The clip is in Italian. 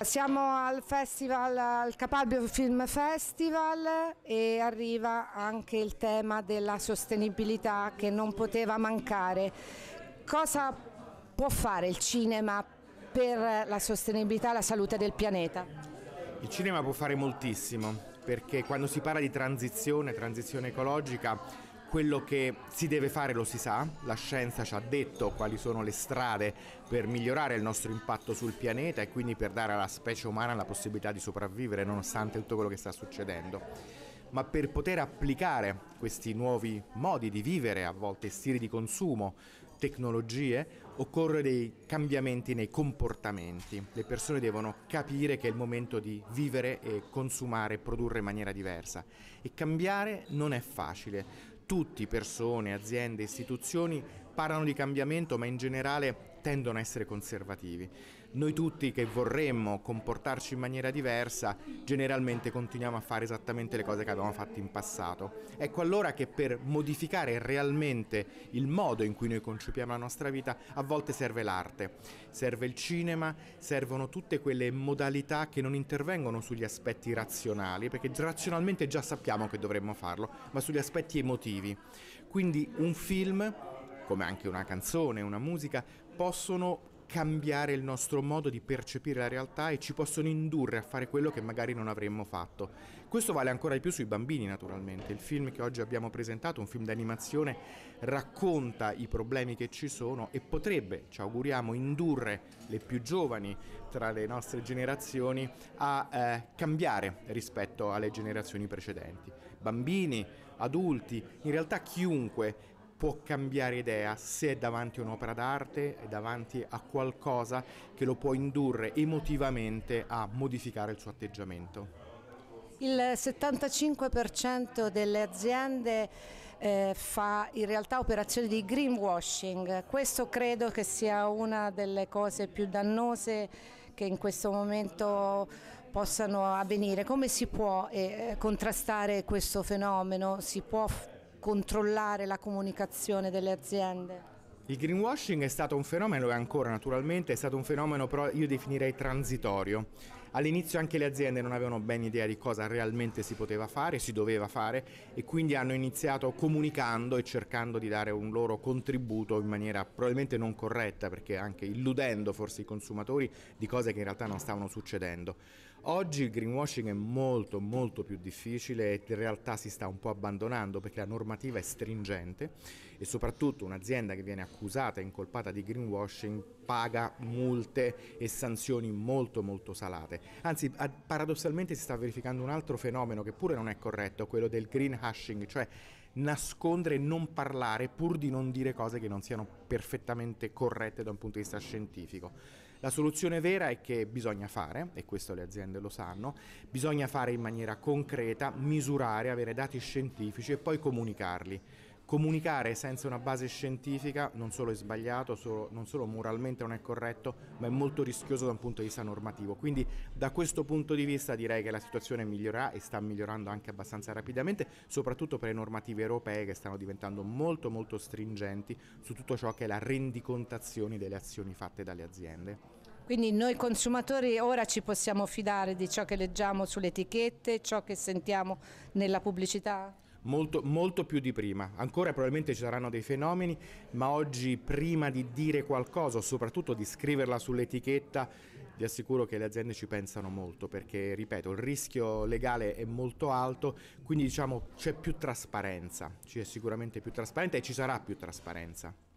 Siamo al festival, al Capalbio Film Festival e arriva anche il tema della sostenibilità che non poteva mancare. Cosa può fare il cinema per la sostenibilità e la salute del pianeta? Il cinema può fare moltissimo perché quando si parla di transizione, transizione ecologica, quello che si deve fare lo si sa, la scienza ci ha detto quali sono le strade per migliorare il nostro impatto sul pianeta e quindi per dare alla specie umana la possibilità di sopravvivere nonostante tutto quello che sta succedendo. Ma per poter applicare questi nuovi modi di vivere, a volte stili di consumo, tecnologie, occorre dei cambiamenti nei comportamenti. Le persone devono capire che è il momento di vivere e consumare e produrre in maniera diversa. E cambiare non è facile tutti, persone, aziende, istituzioni, parlano di cambiamento, ma in generale tendono a essere conservativi. Noi tutti che vorremmo comportarci in maniera diversa, generalmente continuiamo a fare esattamente le cose che abbiamo fatto in passato. Ecco allora che per modificare realmente il modo in cui noi concepiamo la nostra vita, a volte serve l'arte, serve il cinema, servono tutte quelle modalità che non intervengono sugli aspetti razionali, perché razionalmente già sappiamo che dovremmo farlo, ma sugli aspetti emotivi. Quindi un film come anche una canzone, una musica, possono cambiare il nostro modo di percepire la realtà e ci possono indurre a fare quello che magari non avremmo fatto. Questo vale ancora di più sui bambini naturalmente. Il film che oggi abbiamo presentato, un film d'animazione, racconta i problemi che ci sono e potrebbe, ci auguriamo, indurre le più giovani tra le nostre generazioni a eh, cambiare rispetto alle generazioni precedenti. Bambini, adulti, in realtà chiunque può cambiare idea se è davanti a un'opera d'arte, è davanti a qualcosa che lo può indurre emotivamente a modificare il suo atteggiamento. Il 75% delle aziende eh, fa in realtà operazioni di greenwashing, questo credo che sia una delle cose più dannose che in questo momento possano avvenire. Come si può eh, contrastare questo fenomeno? Si può controllare la comunicazione delle aziende? Il greenwashing è stato un fenomeno, e ancora naturalmente, è stato un fenomeno però io definirei transitorio. All'inizio anche le aziende non avevano ben idea di cosa realmente si poteva fare, si doveva fare e quindi hanno iniziato comunicando e cercando di dare un loro contributo in maniera probabilmente non corretta perché anche illudendo forse i consumatori di cose che in realtà non stavano succedendo. Oggi il greenwashing è molto molto più difficile e in realtà si sta un po' abbandonando perché la normativa è stringente e soprattutto un'azienda che viene accusata e incolpata di greenwashing paga multe e sanzioni molto molto salate. Anzi, paradossalmente si sta verificando un altro fenomeno che pure non è corretto, quello del greenhashing, cioè nascondere e non parlare pur di non dire cose che non siano perfettamente corrette da un punto di vista scientifico. La soluzione vera è che bisogna fare, e questo le aziende lo sanno, bisogna fare in maniera concreta, misurare, avere dati scientifici e poi comunicarli comunicare senza una base scientifica non solo è sbagliato, solo, non solo moralmente non è corretto, ma è molto rischioso da un punto di vista normativo. Quindi da questo punto di vista direi che la situazione migliorerà e sta migliorando anche abbastanza rapidamente, soprattutto per le normative europee che stanno diventando molto molto stringenti su tutto ciò che è la rendicontazione delle azioni fatte dalle aziende. Quindi noi consumatori ora ci possiamo fidare di ciò che leggiamo sulle etichette, ciò che sentiamo nella pubblicità? molto, molto più di prima. Ancora probabilmente ci saranno dei fenomeni, ma oggi prima di dire qualcosa soprattutto di scriverla sull'etichetta, vi assicuro che le aziende ci pensano molto perché, ripeto, il rischio legale è molto alto, quindi diciamo c'è più trasparenza, c'è sicuramente più trasparenza e ci sarà più trasparenza.